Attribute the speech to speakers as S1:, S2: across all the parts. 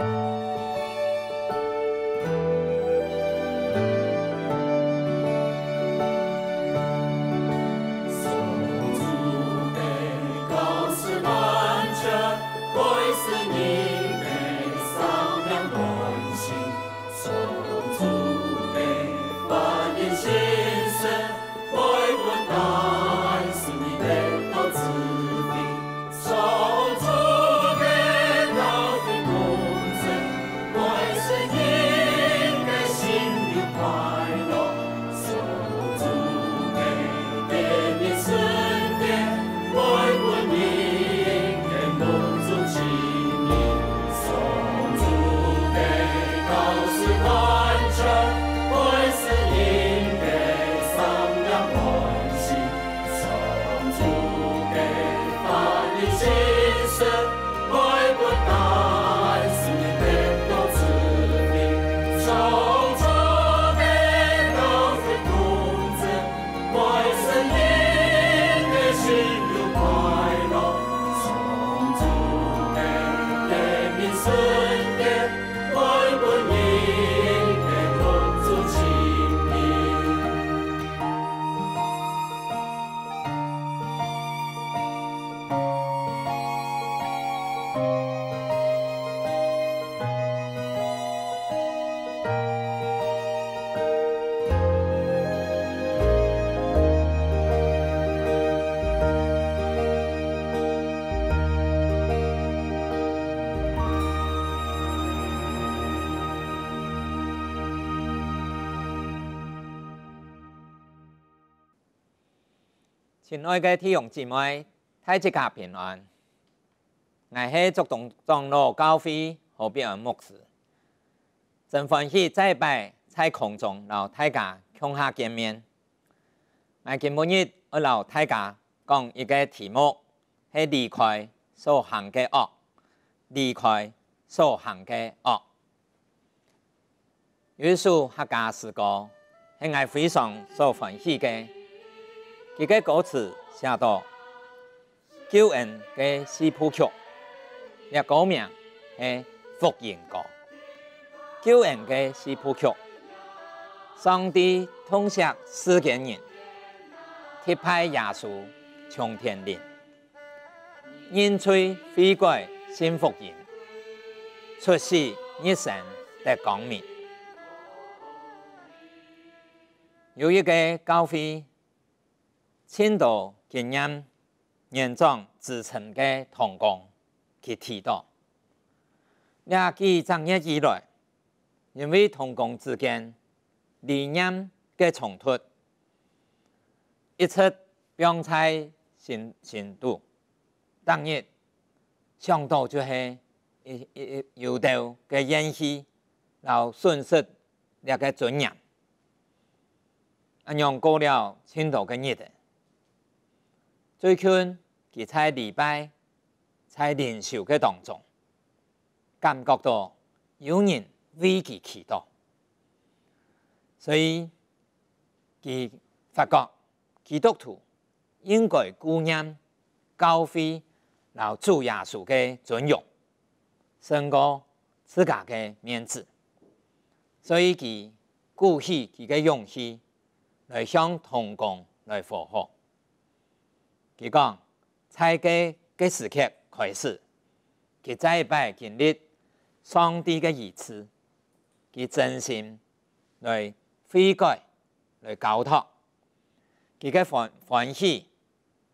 S1: Música 亲爱的弟兄姊妹，大家平安！我是主动长落高飞，何必而牧师。正欢喜再拜在空中，然后大家同下见面。我今日要老大家讲一个题目：是离开所行的恶，离开所行的恶。一首合家诗歌，是我非常所欢喜的。一个歌词写到：“救恩的西伯曲，一个名给福音歌。救恩的希伯曲，上帝通享世间人，提派耶稣上天庭，人吹飞过新福音，出世一生得讲明。有一个高飞。青岛经验，年长造成的同工去提刀。廿几战役以来，因为同工之间理念的冲突，一出兵灾性程度，当于相当就是一一路的演戏，然后损失那个尊严，啊让过了青岛的日子。对，他，在礼拜，在灵修嘅当中，感觉到有人为其祈祷，所以，他发觉基督徒应该顾念教会然后主耶稣嘅尊荣，升高自家嘅面子，所以，他鼓起佢嘅勇气，来向同工来服服。伊讲，采忌的时刻开始，佢再一摆经历上帝嘅恩赐，佢真心来悔改，来交托，佢嘅欢欢喜，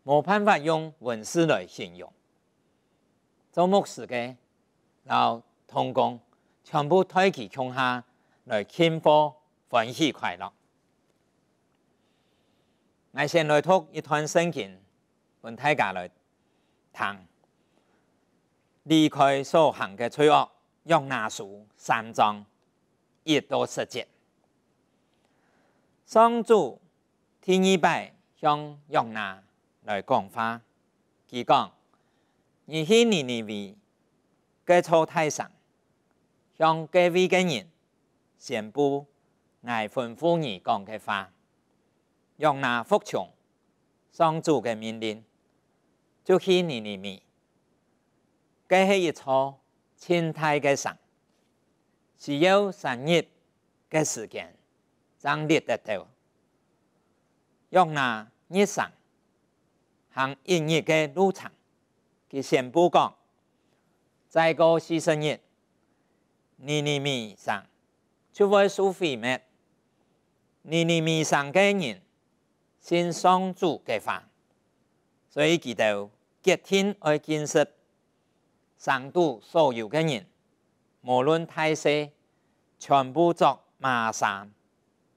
S1: 无办法用文字来形容，周末时间，然后通工，全部推起窗下，来庆贺欢喜快乐，来先来读一段圣经。本體界內，谈，离开所行嘅罪恶，用拿樹三裝，亦都实践。上主天一拜向用拿来讲话，佢讲：，你千年年尾，嘅錯太上，向各位嘅人宣布，愛吩咐你讲嘅话，用拿福从上主嘅命令。就去泥泥面，过去一初青苔嘅上，是要上日嘅时间，张列得到，用那泥上行一日嘅路程，去宣布讲，再过四十日，泥泥面上，就会收费咩？泥泥面上嘅人先双足嘅饭。所以知道吉天爱见识，成都所有嘅人，无论大细，全部作马山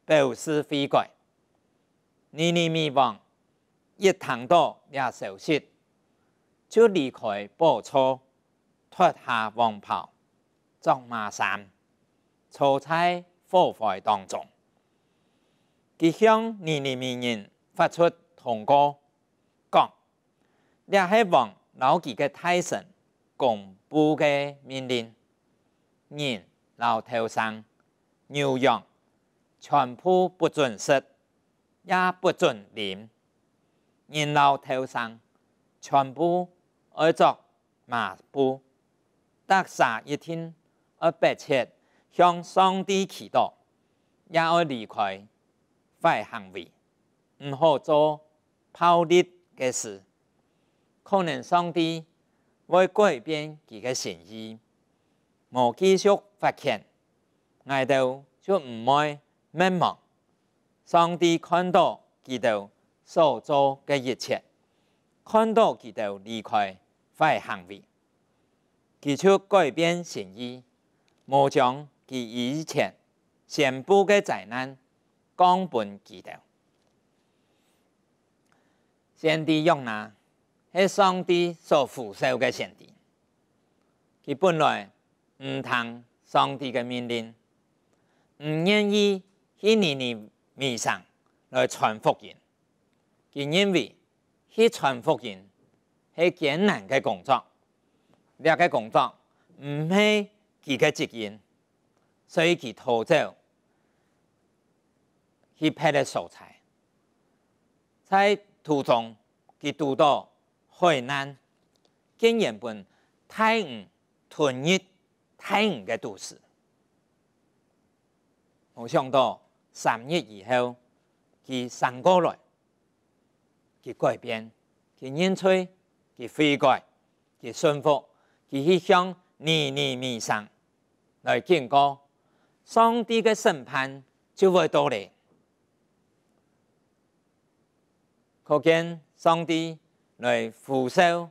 S1: 表示悔改。念念灭亡，一谈到要受信，就离开报车脱下王袍，作马山坐在火海当中，吉向念念万人发出痛歌。也希望老几嘅太神公布嘅命令：人老头上牛羊全部不准食，也不准连人老头上全部爱作麻布，得十一天，我白切向上帝祈祷，也爱离开坏行为，唔好做抛力嘅事。可能上帝会改变其个心意，无继续发现，爱道就唔会灭亡。上帝看到其道所做嘅一切，看到其道离开坏行为，提出改变心意，冇将佢以前全部嘅灾难降本其道。先帝用哪？系上帝所呼召嘅上帝，佢本来唔听上帝嘅命令，唔愿意去年年弥上来传福音，佢因为去传福音系艰难嘅工作，呢个工作唔系佢嘅志愿，所以佢逃走，去派啲素材，在途中佢读到。海南，跟原本太唔团日太唔嘅都市，我想到三月以后，佢醒过来，佢改变，佢認錯，佢悔改，佢信服，佢希向年年面上来見過上帝嘅审判就会到嚟。可见上帝。来腐朽、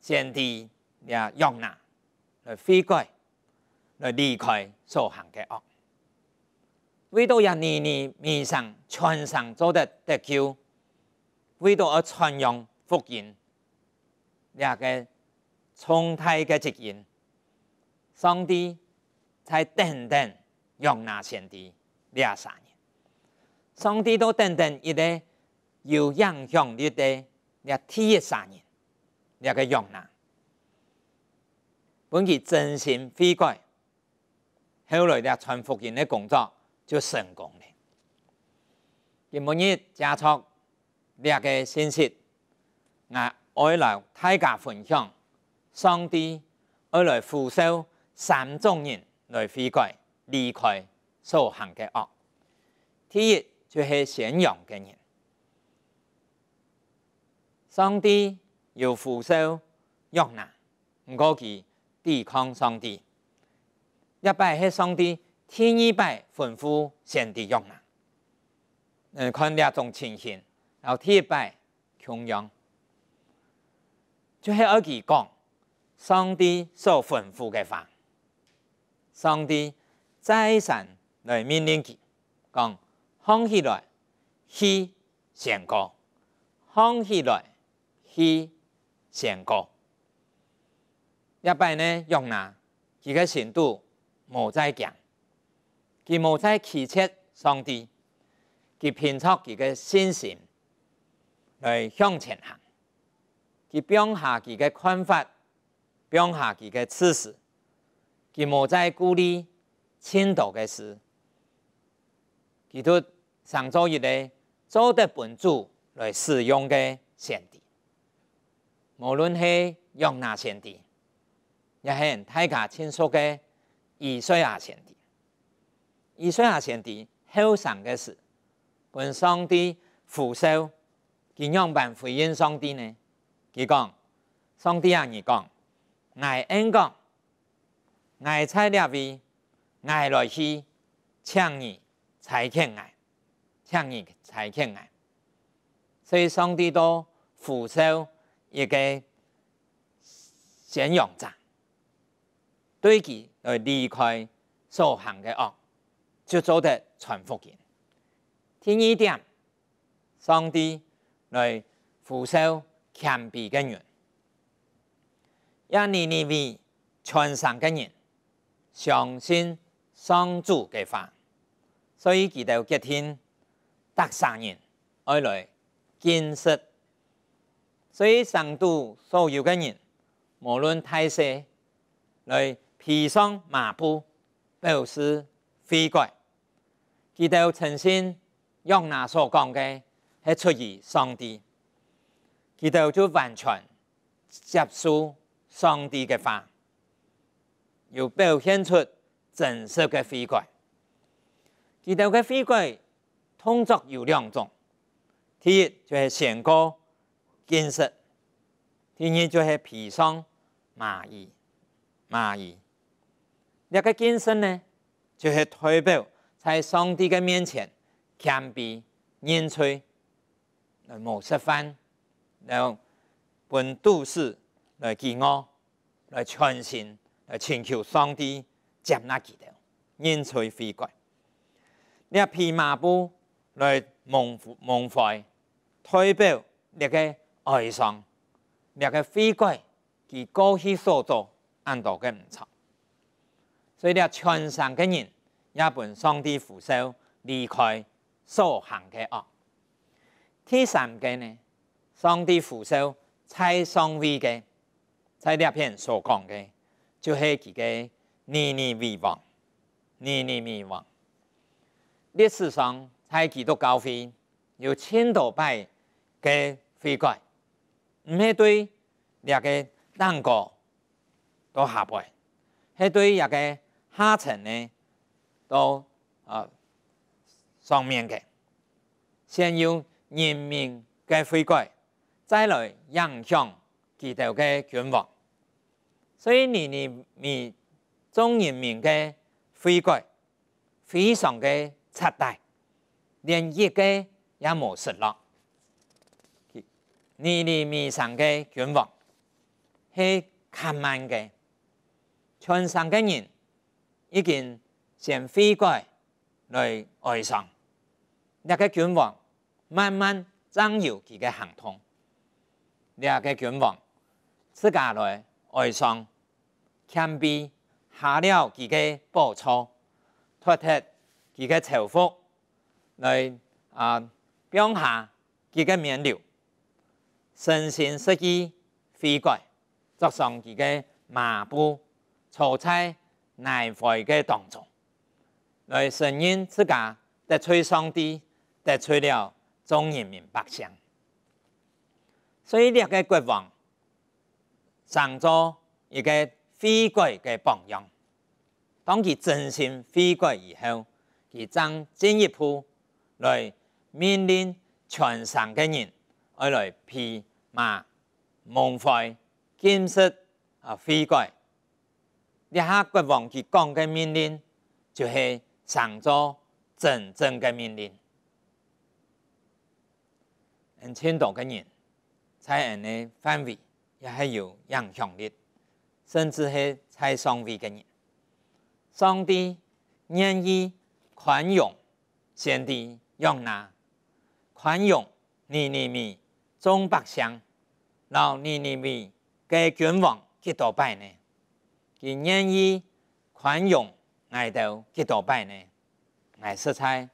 S1: 先地，也用那来飛過，来离开所行嘅惡。為到人年年面上全神做的得救，為到我全用福音，然个重創嘅福上帝才等等用那先地兩三年，上帝都等等一个。有影响力的你第一三年，你个杨南，本期真心悔改，后来咧传福音的工作就成功了。佢每日加速你个信息，我爱来大家分享，上帝爱来扶修三种人来悔改，离开所行嘅恶。第一就是信仰嘅人。上帝要扶修弱难，唔过佢抵抗上帝。一拜系上帝，天一拜吩咐先帝弱难。嗯，看呢种情形，然后天一拜穷养，就系二哋讲上帝所吩咐嘅话，上帝再三来命令佢，讲欢起来，喜先告，欢起来。他成过，一摆呢用呢，伊个程度无再强，伊无再企切上帝，伊凭靠伊个信心来向前行，伊放下伊个看法，放下伊个知识，伊无再顾虑浅度嘅事，佢都上周一个做得本主来使用嘅神。无论是用哪先帝，也係大家亲屬的以歲啊先帝，以歲阿先帝后生的事，問上帝復收，怎样办回应上帝呢？佢讲，上帝啊，兒讲，我應講，爱猜啲嘢，爱来去请你才聽爱，请你才聽爱。所以上帝都俯首。一个信仰站，对其而离开所行嘅恶，就做得全福建。第二点，上帝来扶手谦卑嘅人，让你哋為全神嘅人，相信上帝嘅話，所以佢就嘅天得上人爱来见识。所以成都所有嘅人，无论太细，来披上麻布表示悔改，佢哋诚心用那所讲嘅係出于上帝，佢哋就完全接受上帝嘅话，又表现出真实嘅悔改。佢哋嘅悔改通作有两种，第一就是成高。健身，第二就系皮双蚂蚁蚂蚁。那个健身呢，就系代表在上帝嘅面前谦卑认罪，来冇吃翻，然后本度事来敬我，来全心来请求上帝接纳己的认罪悔改。那皮麻布来蒙蒙坏，代表那个。哀伤，两个飞怪，其过去所做，安度嘅唔错。所以咧，全善嘅人，也本上帝扶手离开所行嘅恶。第三个呢，上帝扶手在上位嘅，在呢片所讲嘅，就系几个念念未忘，念念未忘。历史上，在几多高飞，有千多百嘅飞怪。唔系对掠个蛋糕都下袂，系对掠个下层呢都啊上面嘅先有人民嘅回归，再来影响巨头嘅权王。所以年年咪中人民嘅回归非常嘅彻底，连一个也冇失落。你里面上的君王，系千慢嘅，全省嘅人已经先飞过来爱上，那个君王慢慢占有佢嘅行动，那个君王自家来爱上，谦卑下了佢嘅报酬，脱脱佢嘅仇服来啊，放下佢嘅面流。身心识己悔改，作上己嘅麻布、草钗、内坏嘅动作，来诚心自家得吹上帝，得吹了中人民百姓。所以呢个国王成做一个悔改嘅榜样。当佢真心悔改以后，佢将进一步来命令全省嘅人，爱来批。嘛，忘怀、见识、啊、悔改，你下国王忘讲刚嘅命令，就系上座真正嘅命令，一千多个人在能力范围也系有影响力，甚至系在上位嘅人，上帝愿意宽容先的用哪宽容你你你。中百姓，老人民皆卷王几多拜呢？给愿意宽容爱道几多拜呢？爱色彩，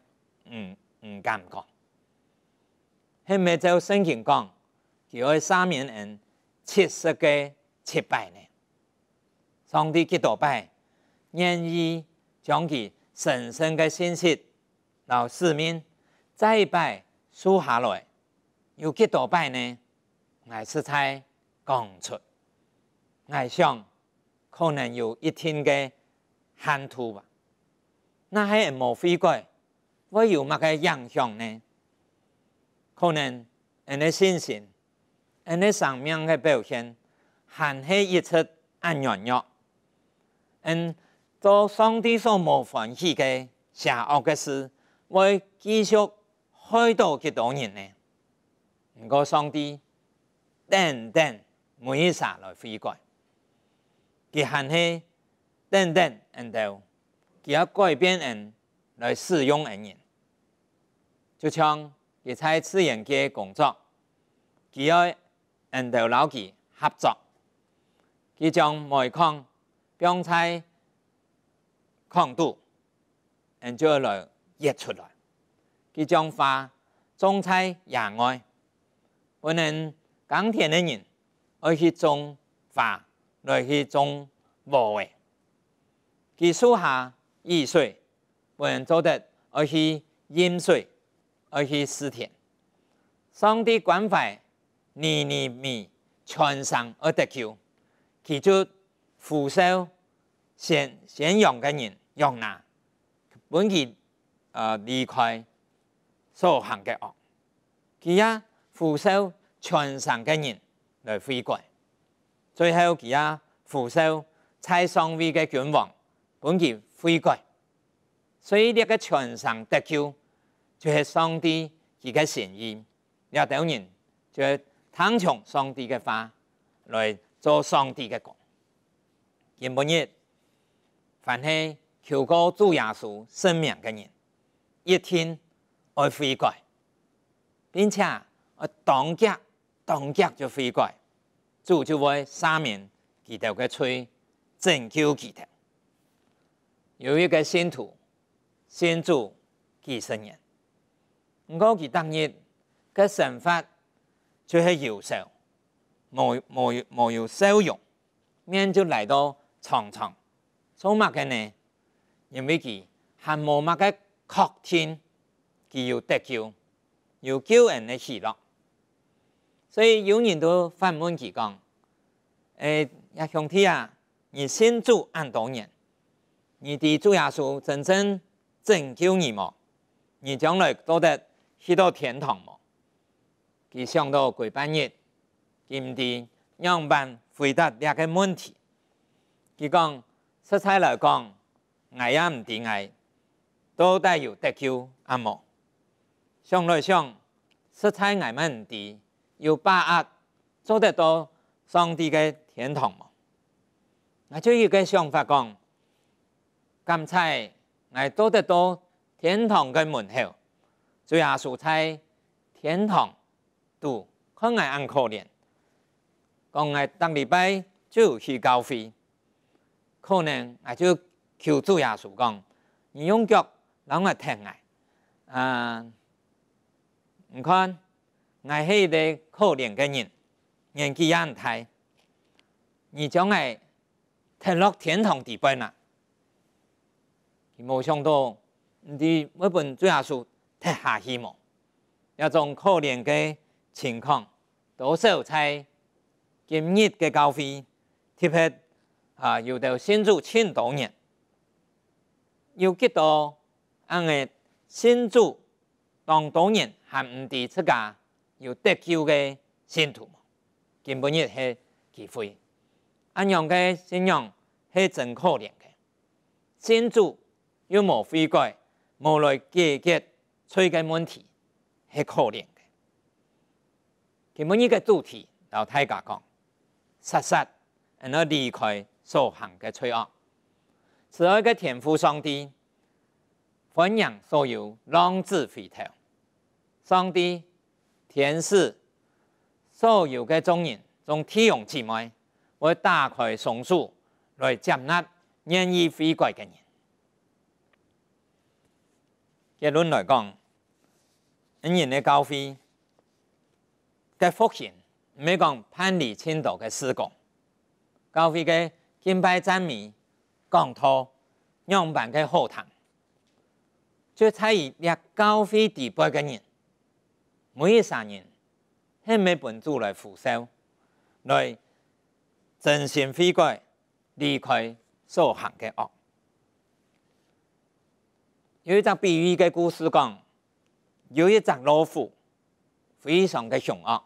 S1: 嗯嗯，干唔讲。向美洲圣经讲，爱三面人七十个七拜呢。上帝几多拜？愿意将其神圣的信息，老市民再拜数下来。有几多拜呢？我是在讲出，我想可能有一天嘅前途吧。那系冇飞过，我有乜嘅影响呢？可能喺你心神，喺你上面嘅表现，系一出暗软弱。嗯，做上帝所冇欢喜嘅邪恶嘅事，会继续害到几多人呢？個上帝等等每啥来悔改，佢係喺等等 u n t 佢要改变人來適應人，就像佢在資源嘅工作，佢要 u n 老 i 合作，佢将煤矿變喺矿度，然就来溢出来，佢将花种喺野外。我们耕田的人，要去种花，来去种木的；其树下雨水，我们做的，要去饮水，要去施田。上帝关怀，年年米全上而得救，记住，富少先先养的人，养难，本许呃离开所行的路，其他。扶手全神嘅人来悔改，最后佢啊扶手蔡上位嘅君王，本佢悔改。所以呢个全神得救，就系上帝佢嘅善意，亚等人就系听从上帝嘅话，来做上帝嘅工。今日凡系求过主耶稣生命嘅人，一听爱悔改，并且。当脚当脚就飞过来，就就会三面巨头嘅吹拯救佢哋。有一个信徒先做几十年，我佢当日嘅神法就系右手冇冇冇有收用，面就嚟到场场，做乜嘅呢？因为佢还冇乜嘅确天，佢有得救，有救人嘅喜乐。所以有人都反问佢讲：“诶，亚兄弟啊，你先主安多年，你的主耶稣真正拯救你冇？你将来都得去到天堂冇？”佢想到鬼半夜，佢唔知让班回答啲个问题。佢讲：实猜来讲，我也唔是爱，都带有得救啊冇。想来想，实猜我们唔低。有把握做得到上帝的天堂吗我就有个想法讲刚才我得到天堂的门口做牙齿菜天堂都看我很可怜讲我当礼拜就去交费可能我就求主牙齿讲你用脚让我疼爱嗯你看爱迄个可怜嘅人年纪也唔大，而将爱跌落天堂地边伊冇想到你每本最下事跌下希望，一种可怜嘅情况，多少在今日嘅教会，特别啊有到新主千多年，有几多啊个新主当多年还唔伫出家。有得救嘅信徒，根本亦系机会。阿杨嘅信仰系真可怜嘅，先做又冇悔改，冇来解决罪嘅问题，系可怜嘅。根本一个主题老太下讲，实实在在离开所行嘅罪恶，此外嘅天父上帝，欢迎所有浪子回头，上帝。天使所有的众人从天上之买，为打开松所来接纳愿意悔改的人。结论来讲，因人的高飞，的复兴，没讲叛逆、轻道的施工，高飞的敬拜赞美、讲道、羊版的好堂，就差一列高飞第八个人。每一善人，很美，本主来扶修，来真心悔改，离开所行嘅恶。有一只比喻嘅故事讲，有一只老虎，非常的凶恶，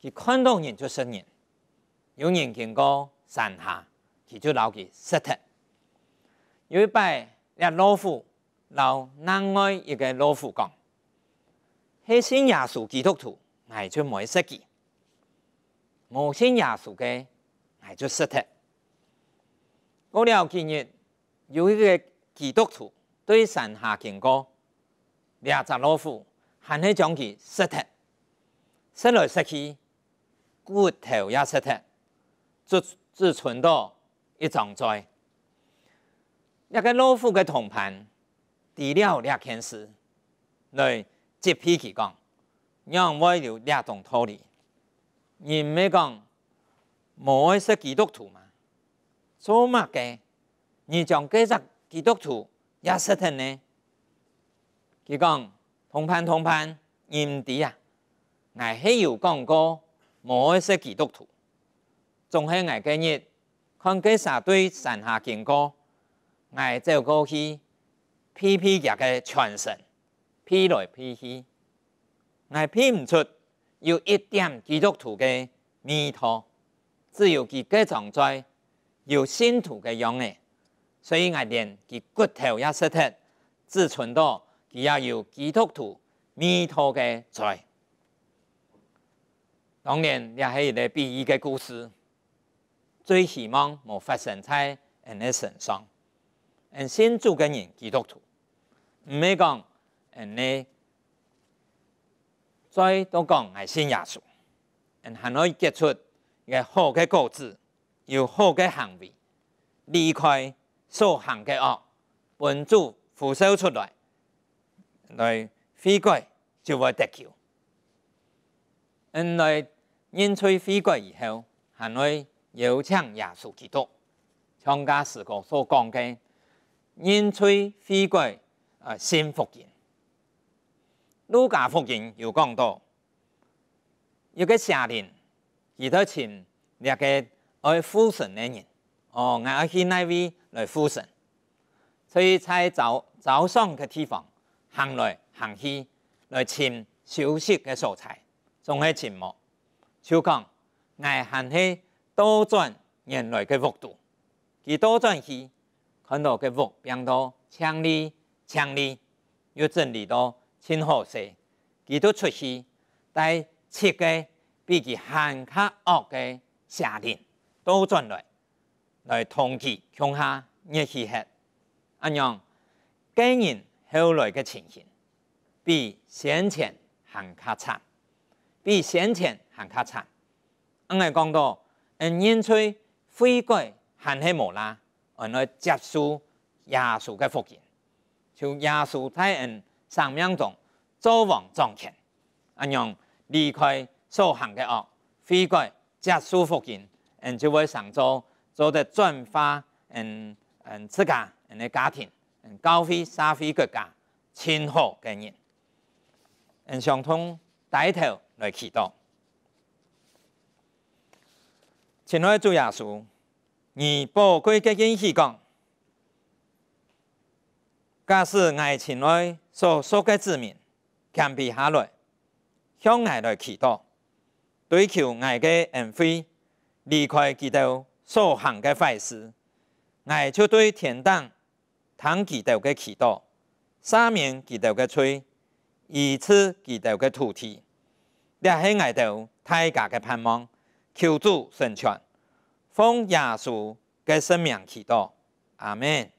S1: 佢看到人就杀人，有人经过山下，佢就老佢石头。有一拜，一老虎，老南安一个老虎讲。黑心亚属基督徒，哎，就没设器；无心亚属嘅，哎，就设头。过了近日有一个基督徒对山下经过，掠只老虎，喊去将佢设头，身来设去，骨头也石头，只只存到一张在。一个老虎嘅同伴，除了掠天时，来。接脾气讲，让我有亚东道理。你咪讲，无爱说基督徒嘛？做嘛个？你将个只基督徒也死吞呢？佢讲同判同你人哋啊？我西有讲过，无爱说基督徒，仲系我今日看个沙堆山下经过，我走过去 P.P. 亚嘅传神。批来批去，我批唔出有一点基督徒嘅味道，只有佢繼續在有信徒嘅样嘅，所以我连佢骨头也識踢，只存到佢要有基督徒味道嘅在。当然，也係一个比喻嘅故事，最希望冇发生在人嘅身上，而新做嘅人基督徒唔係讲。嗯，呢再都讲爱心耶稣，嗯，还可以结出一个好嘅果子，有好嘅行为，离开所行嘅恶，为主付出出来，来回归就会得救。嗯，来恩吹回归以后，还可以又唱耶稣基督，参加时讲所讲嘅恩吹回归啊，新福音。儒家福音有更多，有个社人去到请约个爱服神的人，哦，爱去那位来服神，所以才早早上的地方行来行去来请休息的素材，总系沉默，就讲嗌行去多赚人类的福度，佢多赚去，看到个福变多，强利强利又整理到。前後世，佢都出世，在七个比佢行卡恶嘅邪人都转来，来通治天下日氣食，安样今年后来嘅情形比先前行卡差，比先前行卡差。我係讲到，因因吹灰改行起无啦，喺来接受耶稣嘅福音，就耶稣太恩。生命中遭亡撞前，阿娘离开所行嘅恶，飞过耶稣福音，嗯就会上做做得转发，嗯嗯自家嗯嘅家庭，嗯高飞、社会国家，亲好嘅人，嗯上通带头来祈祷，前来做耶稣，二宝佢嘅根系讲。假使爱情内所受个之民，强逼下来，向爱来祈祷，追求爱的恩惠，离开基督所行的坏事，爱就对天堂、天基督的祈祷，生命基督个吹，以此基督个土地，也是爱度，代家的盼望，求助神权，奉耶稣的生命祈祷，阿门。